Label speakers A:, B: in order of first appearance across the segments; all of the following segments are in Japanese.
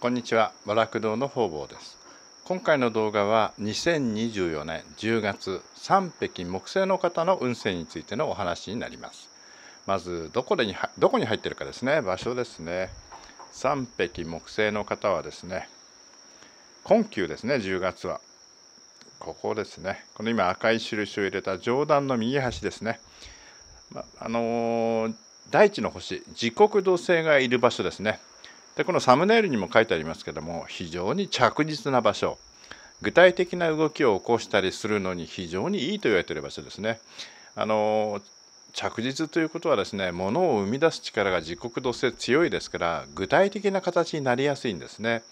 A: こんにちは和楽堂の方々です今回の動画は2024年10月3匹木星の方の運勢についてのお話になりますまずどこでにどこに入ってるかですね場所ですね3匹木星の方はですね今休ですね10月はここですねこの今赤い印を入れた上段の右端ですね、まあのー、大地の星時刻土星がいる場所ですねでこのサムネイルにも書いてありますけども非常に着実な場所具体的な動きを起こしたりするのに非常にいいと言われている場所ですね。あの着実ということはですねものを生み出す力が自国度性強いですから具体的な形になりやすいんですね。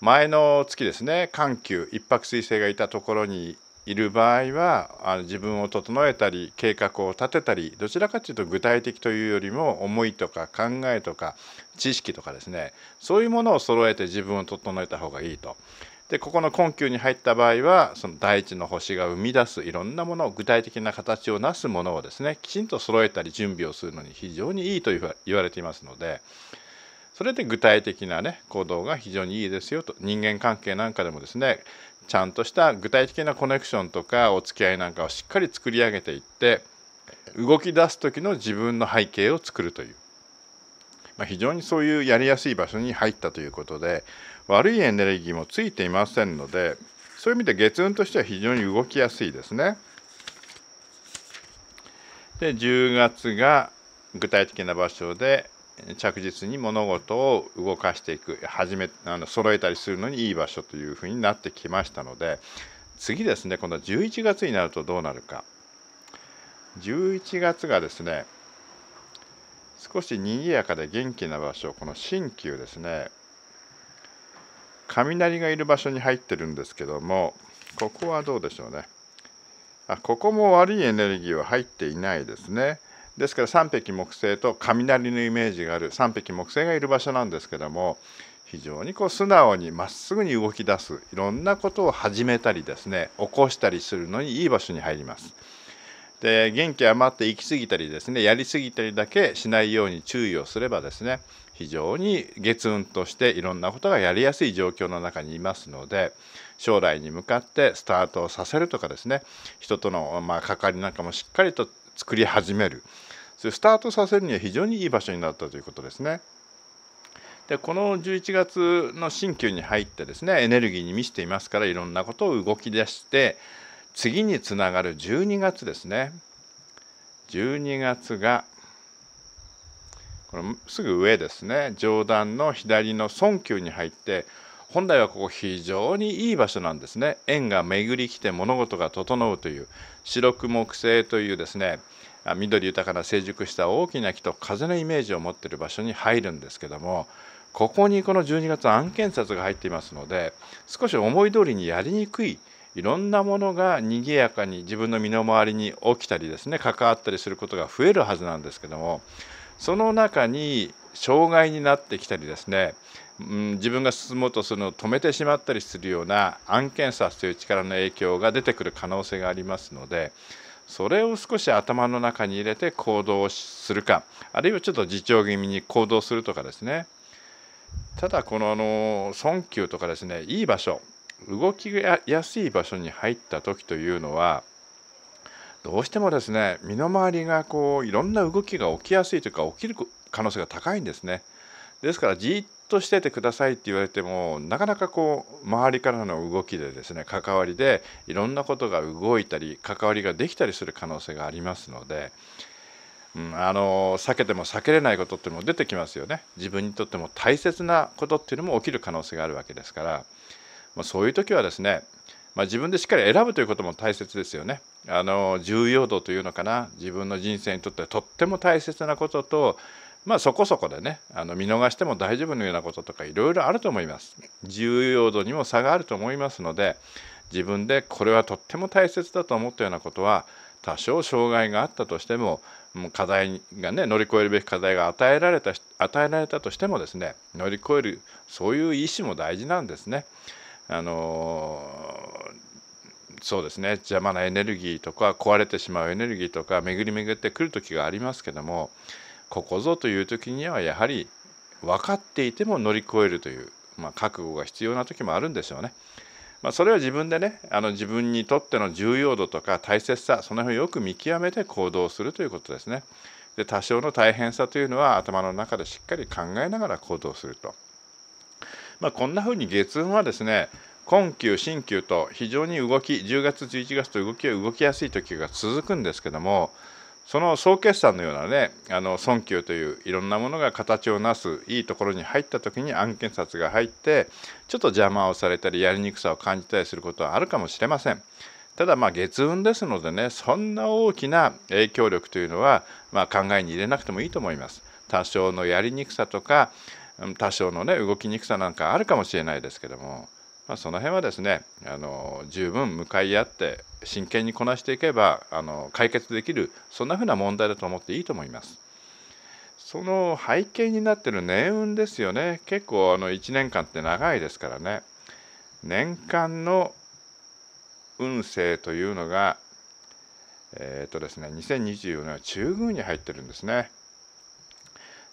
A: 前の月ですね緩急一泊水星がいたところにいる場合はあの自分を整えたり計画を立てたりどちらかというと具体的というよりも思いとか考えとか知識とかですねそういうものを揃えて自分を整えた方がいいと。でここの困窮に入った場合はその大地の星が生み出すいろんなもの具体的な形をなすものをですねきちんと揃えたり準備をするのに非常にいいと言われていますのでそれで具体的なね行動が非常にいいですよと人間関係なんかでもですねちゃんとした具体的なコネクションとかお付き合いなんかをしっかり作り上げていって動き出す時の自分の背景を作るという、まあ、非常にそういうやりやすい場所に入ったということで悪いエネルギーもついていませんのでそういう意味で月運としては非常に動きやすいですね。で10月が具体的な場所で着実に物事を動かしていく始めあの揃えたりするのにいい場所というふうになってきましたので次ですね今度は11月になるとどうなるか11月がですね少し賑やかで元気な場所この鍼灸ですね雷がいる場所に入ってるんですけどもここはどうでしょうねあここも悪いエネルギーは入っていないですねですから三匹木星と雷のイメージがある三匹木星がいる場所なんですけども非常にこう素直にまっすぐに動き出すいろんなことを始めたりですね起こしたりするのにいい場所に入ります。で元気余って行き過ぎたりですねやり過ぎたりだけしないように注意をすればですね非常に月運としていろんなことがやりやすい状況の中にいますので将来に向かってスタートをさせるとかですね人とのまあ関わりなんかもしっかりと作り始めるそれスタートさせるには非常にいい場所になったということですね。でこの11月の新旧に入ってですねエネルギーに満ちていますからいろんなことを動き出して次につながる12月ですね12月がこのすぐ上ですね上段の左の孫旧に入って本来はここ非常にいい場所なんですね縁が巡り来て物事が整うという白く木星というですね緑豊かな成熟した大きな木と風のイメージを持っている場所に入るんですけどもここにこの12月案件札が入っていますので少し思い通りにやりにくいいろんなものが賑やかに自分の身の回りに起きたりですね関わったりすることが増えるはずなんですけどもその中に障害になってきたりですねうん、自分が進もうとするのを止めてしまったりするような案件察という力の影響が出てくる可能性がありますのでそれを少し頭の中に入れて行動するかあるいはちょっと自重気味に行動するとかですねただこのあの損休とかですねいい場所動きやすい場所に入った時というのはどうしてもですね身の回りがこういろんな動きが起きやすいというか起きる可能性が高いんですね。ですからじっとしててくださいって言われてもなかなかこう周りからの動きでですね関わりでいろんなことが動いたり関わりができたりする可能性がありますので、うん、あの避けても避けれないことっていうのも出てきますよね自分にとっても大切なことっていうのも起きる可能性があるわけですから、まあ、そういう時はですねまあ、自分でしっかり選ぶということも大切ですよね。あの重要度というのかな自分の人生にとってとっても大切なこととまあそこそこでねあの見逃しても大丈夫のようなこととかいろいろあると思います重要度にも差があると思いますので自分でこれはとっても大切だと思ったようなことは多少障害があったとしてももう課題がね乗り越えるべき課題が与えられた与えられたとしてもですね乗り越えるそういう意思も大事なんですね。あのそうですね邪魔なエネルギーとか壊れてしまうエネルギーとか巡り巡ってくる時がありますけどもここぞという時にはやはり分かっていても乗り越えるという、まあ、覚悟が必要な時もあるんでしょうね。まあ、それは自分でねあの自分にとっての重要度とか大切さその辺をよく見極めて行動するということですね。で多少の大変さというのは頭の中でしっかり考えながら行動すると。まあ、こんなふうに月運はですね今旧新旧と非常に動き10月11月と動き動きやすい時が続くんですけどもその総決算のようなねあの損給といういろんなものが形をなすいいところに入った時に案件札が入ってちょっと邪魔をされたりやりにくさを感じたりすることはあるかもしれません。ただまあ月運ですのでねそんな大きな影響力というのはま考えに入れなくてもいいと思います。多少のやりにくさとか多少のね動きにくさなんかあるかもしれないですけどもまあ、その辺はですねあの十分向かい合って真剣にこなしていけばあの解決できるそんなふうな問題だと思っていいと思います。その背景になってる年運ですよね結構あの1年間って長いですからね年間の運勢というのがえっ、ー、とですね2024年は中宮に入ってるんですね。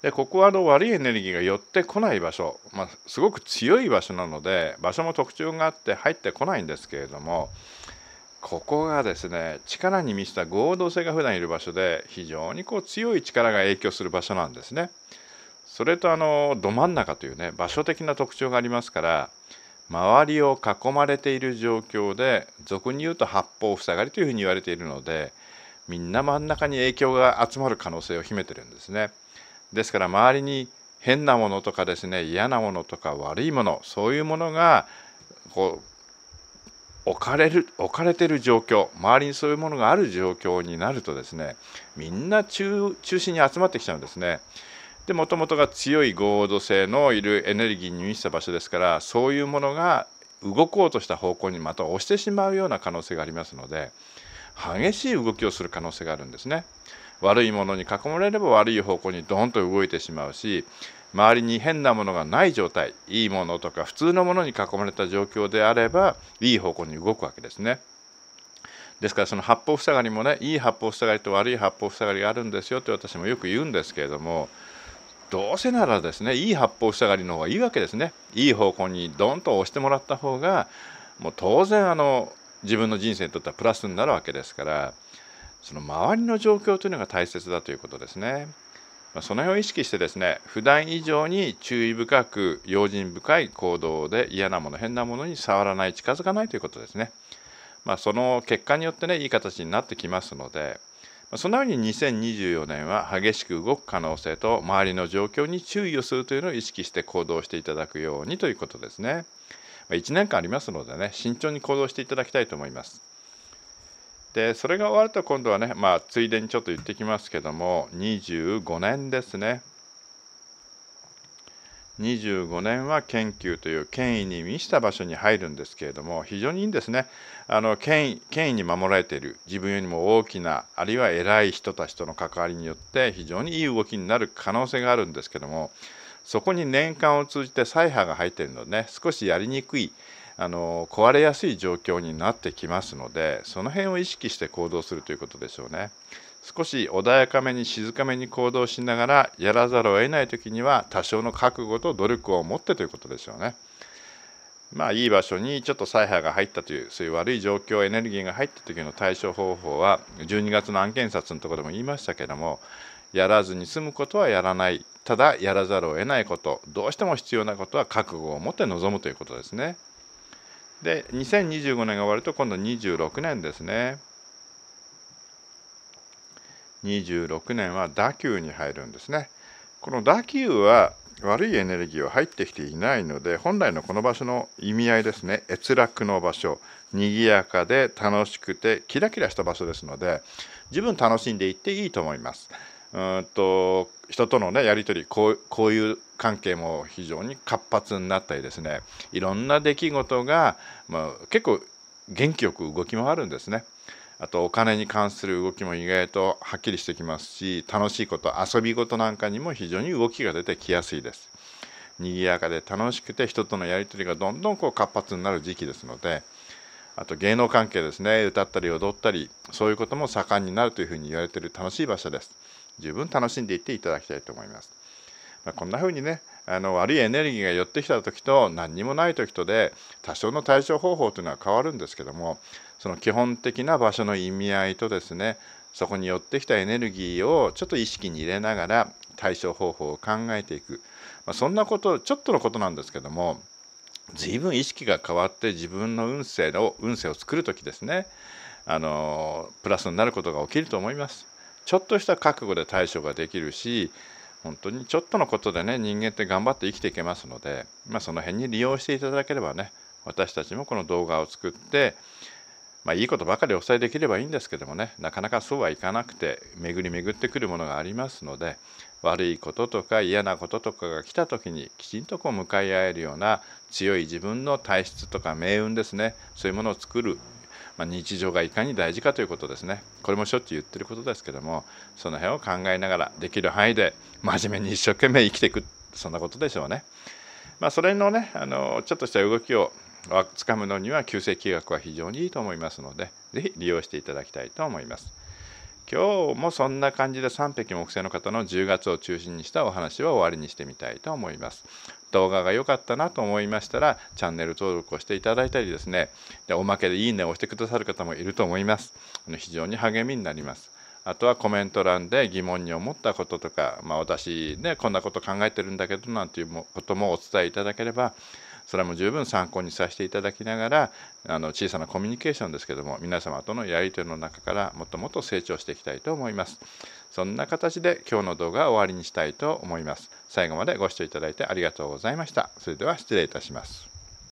A: でここはあの悪いエネルギーが寄ってこない場所、まあ、すごく強い場所なので場所も特徴があって入ってこないんですけれどもここがですね力に満ちた合同性が普段いる場所で非常にこう強い力が影響する場所なんですね。それとあのど真ん中というね場所的な特徴がありますから周りを囲まれている状況で俗に言うと八方塞がりというふうに言われているのでみんな真ん中に影響が集まる可能性を秘めてるんですね。ですから周りに変なものとかですね嫌なものとか悪いものそういうものがこう置かれる置かれてる状況周りにそういうものがある状況になるとですねみんな中心に集まってきちゃうんですね。でもともとが強い合同性のいるエネルギーに満ちた場所ですからそういうものが動こうとした方向にまた押してしまうような可能性がありますので激しい動きをする可能性があるんですね。悪いものに囲まれれば悪い方向にドンと動いてしまうし周りに変なものがない状態いいものとか普通のものに囲まれた状況であればいい方向に動くわけですね。ですからその八方塞がりもねいい八方塞がりと悪い八方塞がりがあるんですよって私もよく言うんですけれどもどうせならですねいい八方塞がりの方がいいわけですねいい方向にドンと押してもらった方がもう当然あの自分の人生にとってはプラスになるわけですからその周りの状況というのが大切だということですね。その辺を意識してですね普段以上に注意深く用心深い行動で嫌なもの変なものに触らない近づかないということですね。まあ、その結果によってねいい形になってきますのでそのように2024年は激しく動く可能性と周りの状況に注意をするというのを意識して行動していただくようにということですね。1年間ありますのでね慎重に行動していただきたいと思います。でそれが終わると今度はね、まあ、ついでにちょっと言ってきますけども25年ですね25年は研究という権威に満ちた場所に入るんですけれども非常にいいんですねあの権威権威に守られている自分よりも大きなあるいは偉い人たちとの関わりによって非常にいい動きになる可能性があるんですけどもそこに年間を通じて再波が入っているので、ね、少しやりにくいあの壊れやすい状況になってきますのでその辺を意識して行動するということでしょうね。少し穏やかめに静かめに行動しながらやらざるを得ない時には多少の覚悟と努力を持ってということでしょうね。まあいい場所にちょっと采配が入ったというそういう悪い状況エネルギーが入った時の対処方法は12月の案件札のところでも言いましたけどもやらずに済むことはやらないただやらざるを得ないことどうしても必要なことは覚悟を持って臨むということですね。で2025年が終わると今度26年ですね26年は打球に入るんですねこの打球は悪いエネルギーは入ってきていないので本来のこの場所の意味合いですね閲楽の場所賑やかで楽しくてキラキラした場所ですので十分楽しんでいっていいと思いますうんと人とのねやり取りこうこういう関係も非常に活発になったりですねいろんな出来事が、まあ、結構元気よく動き回るんですね。あとお金に関する動きも意外とはっきりしてきますし楽しいこと遊び事なんかにも非常に動きが出てきやすいです。賑やかで楽しくて人とのやり取りがどんどんこう活発になる時期ですのであと芸能関係ですね歌ったり踊ったりそういうことも盛んになるというふうに言われている楽しい場所です。十分楽しんでいっていただきたいと思います。こんな風にねあの悪いエネルギーが寄ってきた時と何にもない時とで多少の対処方法というのは変わるんですけどもその基本的な場所の意味合いとですねそこに寄ってきたエネルギーをちょっと意識に入れながら対処方法を考えていく、まあ、そんなことちょっとのことなんですけども随分意識が変わって自分の運勢の運勢を作る時ですねあのプラスになることが起きると思います。ちょっとした覚悟で対処ができるし本当にちょっとのことでね人間って頑張って生きていけますので、まあ、その辺に利用していただければね私たちもこの動画を作って、まあ、いいことばかりお伝えできればいいんですけどもねなかなかそうはいかなくて巡り巡ってくるものがありますので悪いこととか嫌なこととかが来た時にきちんとこう向かい合えるような強い自分の体質とか命運ですねそういうものを作るまあ、日常がいかに大事かということですねこれもしょっちゅう言ってることですけどもその辺を考えながらできる範囲で真面目に一生懸命生きていくそんなことでしょうね。まあ、それのねあのちょっとした動きをつかむのには急性気学は非常にいいと思いますので是非利用していただきたいと思います。今日もそんな感じで3匹木星の方の10月を中心にしたお話は終わりにしてみたいと思います。動画が良かったなと思いましたらチャンネル登録をしていただいたりですねでおまけでいいねを押してくださる方もいると思います。あの非常に励みになります。あとはコメント欄で疑問に思ったこととか、まあ、私ねこんなこと考えてるんだけどなんていうこともお伝えいただければそれも十分参考にさせていただきながらあの小さなコミュニケーションですけども皆様とのやり取りの中からもっともっと成長していきたいと思いますそんな形で今日の動画は終わりにしたいと思います最後までご視聴いただいてありがとうございましたそれでは失礼いたします